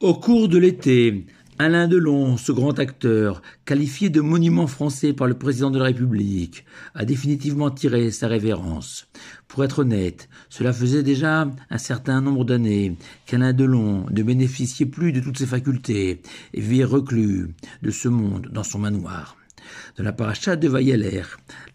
Au cours de l'été, Alain Delon, ce grand acteur, qualifié de monument français par le président de la République, a définitivement tiré sa révérence. Pour être honnête, cela faisait déjà un certain nombre d'années qu'Alain Delon ne bénéficiait plus de toutes ses facultés et vivait reclus de ce monde dans son manoir de la paracha de Vayeler,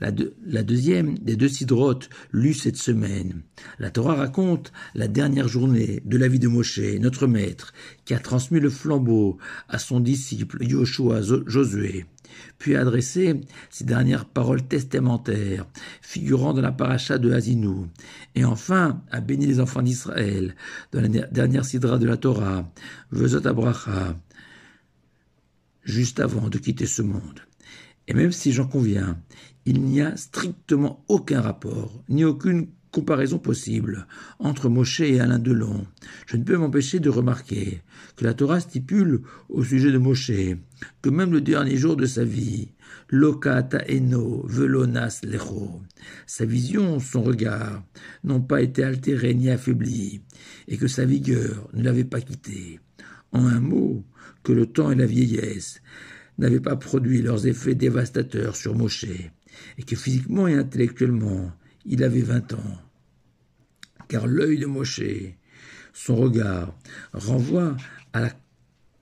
la, la, deuxième des deux sidrotes lues cette semaine. La Torah raconte la dernière journée de la vie de Moshe, notre maître, qui a transmis le flambeau à son disciple Yoshua Josué, puis a adressé ses dernières paroles testamentaires, figurant dans la paracha de Asinu, et enfin a béni les enfants d'Israël dans la dernière sidra de la Torah, Vezot Abracha, juste avant de quitter ce monde. Et même si j'en conviens, il n'y a strictement aucun rapport, ni aucune comparaison possible entre Moshe et Alain Delon, je ne peux m'empêcher de remarquer que la Torah stipule au sujet de Moshe que même le dernier jour de sa vie, lokata eno velonas lecho, sa vision, son regard n'ont pas été altérés ni affaiblis, et que sa vigueur ne l'avait pas quitté. En un mot, que le temps et la vieillesse n'avaient pas produit leurs effets dévastateurs sur Moshe, et que physiquement et intellectuellement, il avait vingt ans. Car l'œil de Moshe, son regard, renvoie à la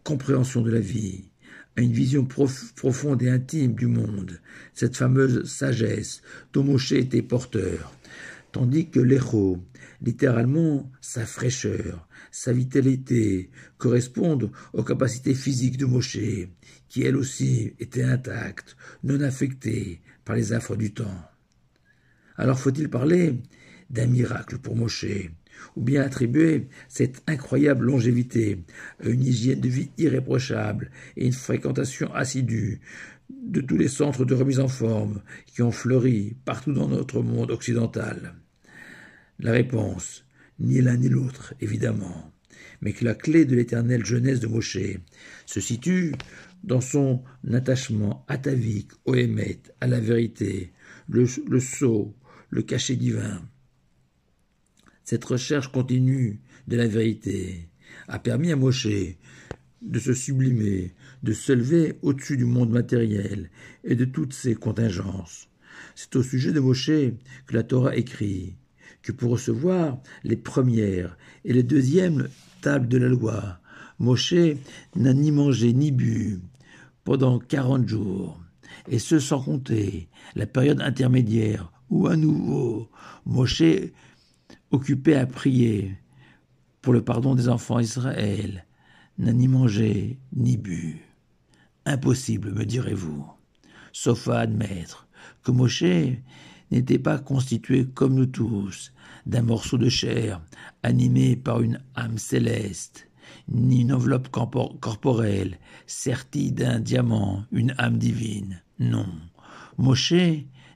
compréhension de la vie, à une vision profonde et intime du monde, cette fameuse sagesse dont mosché était porteur, tandis que l'écho, littéralement sa fraîcheur, sa vitalité correspond aux capacités physiques de Moshe, qui elle aussi était intacte, non affectée par les affres du temps. Alors faut-il parler d'un miracle pour Moshe, ou bien attribuer cette incroyable longévité à une hygiène de vie irréprochable et une fréquentation assidue de tous les centres de remise en forme qui ont fleuri partout dans notre monde occidental La réponse ni l'un ni l'autre, évidemment, mais que la clé de l'éternelle jeunesse de Moshe se situe dans son attachement atavique au Hémet, à la vérité, le, le sceau, le cachet divin. Cette recherche continue de la vérité a permis à Moshe de se sublimer, de se lever au-dessus du monde matériel et de toutes ses contingences. C'est au sujet de Moshe que la Torah écrit que pour recevoir les premières et les deuxièmes tables de la loi, Moshe n'a ni mangé ni bu pendant quarante jours, et ce sans compter la période intermédiaire où à nouveau Moshe occupé à prier pour le pardon des enfants d'Israël n'a ni mangé ni bu. Impossible, me direz-vous, sauf à admettre que Moshe n'était pas constitué comme nous tous d'un morceau de chair, animé par une âme céleste, ni une enveloppe corporelle, sertie d'un diamant, une âme divine. Non, Moshe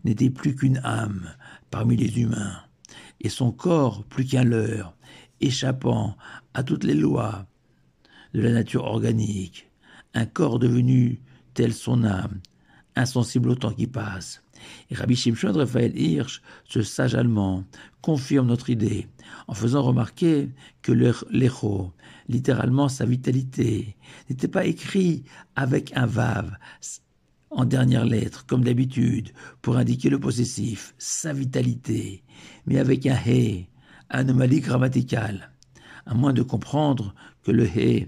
n'était plus qu'une âme parmi les humains, et son corps plus qu'un leurre, échappant à toutes les lois de la nature organique, un corps devenu tel son âme, insensible au temps qui passe. Et Rabbi Shimshon Raphaël Hirsch, ce sage allemand, confirme notre idée en faisant remarquer que l'echo, littéralement sa vitalité, n'était pas écrit avec un Vav en dernière lettre, comme d'habitude, pour indiquer le possessif, sa vitalité, mais avec un hé, anomalie grammaticale, à moins de comprendre que le He,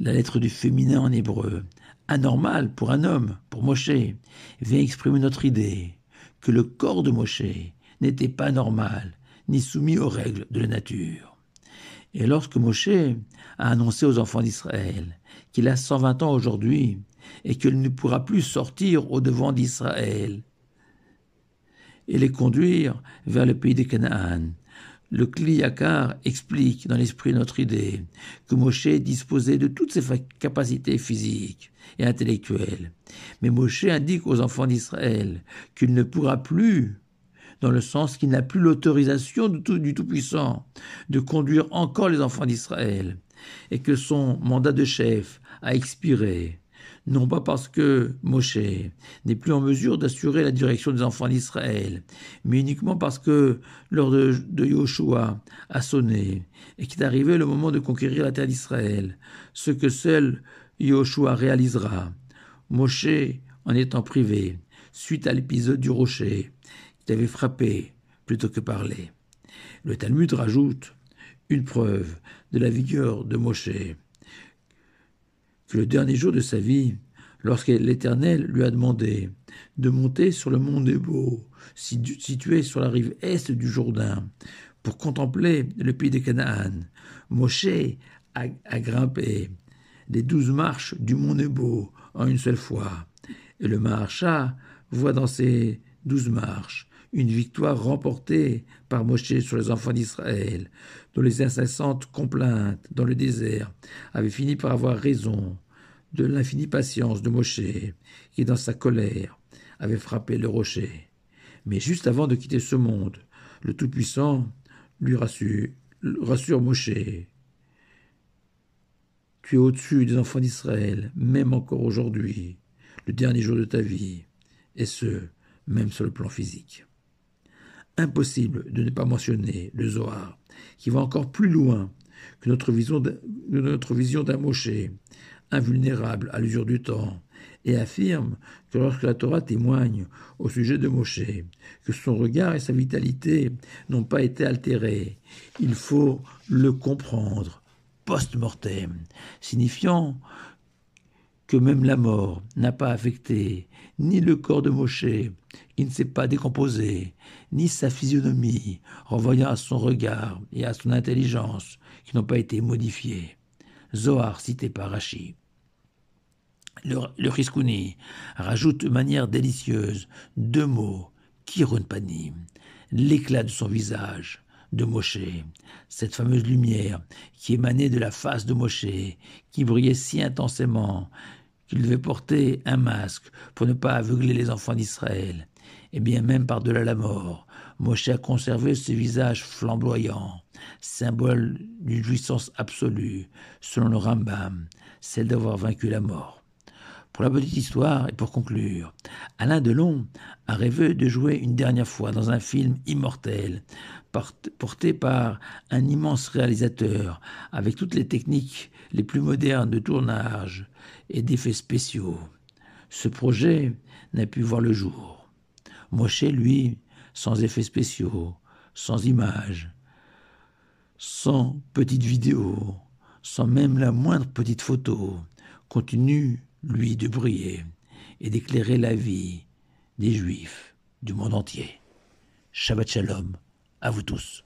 la lettre du féminin en hébreu, anormal pour un homme, pour Moshe, vient exprimer notre idée que le corps de Moshe n'était pas normal, ni soumis aux règles de la nature. Et lorsque Moshe a annoncé aux enfants d'Israël qu'il a 120 ans aujourd'hui et qu'il ne pourra plus sortir au devant d'Israël et les conduire vers le pays de Canaan, le Kliyakar explique dans l'esprit notre idée que Moshe disposait de toutes ses capacités physiques et intellectuelles. Mais Moshe indique aux enfants d'Israël qu'il ne pourra plus, dans le sens qu'il n'a plus l'autorisation du Tout-Puissant, de conduire encore les enfants d'Israël, et que son mandat de chef a expiré non pas parce que Moshe n'est plus en mesure d'assurer la direction des enfants d'Israël, mais uniquement parce que l'heure de, de Yoshua a sonné et qu'il est arrivé le moment de conquérir la terre d'Israël, ce que seul Yoshua réalisera. Moshe en étant privé, suite à l'épisode du rocher qui avait frappé plutôt que parlé. Le Talmud rajoute une preuve de la vigueur de Moshe le dernier jour de sa vie, lorsque l'Éternel lui a demandé de monter sur le mont Nebo, situé sur la rive est du Jourdain, pour contempler le pays de Canaan, Moshe a, grimpé les douze marches du mont Nebo en une seule fois. Et le Maharcha voit dans ces douze marches une victoire remportée par Moshe sur les enfants d'Israël, dont les incessantes complaintes dans le désert avaient fini par avoir raison de l'infinie patience de Moshe, qui dans sa colère avait frappé le rocher. Mais juste avant de quitter ce monde, le Tout-Puissant lui rassure, rassure Moshe. Tu es au-dessus des enfants d'Israël, même encore aujourd'hui, le dernier jour de ta vie, et ce, même sur le plan physique impossible de ne pas mentionner le Zohar, qui va encore plus loin que notre vision d'un Moshe, invulnérable à l'usure du temps, et affirme que lorsque la Torah témoigne au sujet de Moshe, que son regard et sa vitalité n'ont pas été altérés, il faut le comprendre post-mortem, signifiant que même la mort n'a pas affecté ni le corps de Moshe, qui ne s'est pas décomposé, ni sa physionomie, renvoyant à son regard et à son intelligence, qui n'ont pas été modifiés. Zohar cité par Rashi. Le, Riscouni rajoute de manière délicieuse deux mots, pani l'éclat de son visage, de Moshe, cette fameuse lumière qui émanait de la face de Moshe, qui brillait si intensément qu'il devait porter un masque pour ne pas aveugler les enfants d'Israël. Et bien même par-delà la mort, Moshe a conservé ce visage flamboyant, symbole d'une jouissance absolue, selon le Rambam, celle d'avoir vaincu la mort. Pour la petite histoire et pour conclure, Alain Delon a rêvé de jouer une dernière fois dans un film immortel, porté par un immense réalisateur, avec toutes les techniques les plus modernes de tournage et d'effets spéciaux. Ce projet n'a pu voir le jour. chez lui, sans effets spéciaux, sans images, sans petite vidéo, sans même la moindre petite photo, continue lui, de briller et d'éclairer la vie des Juifs du monde entier. Shabbat Shalom à vous tous.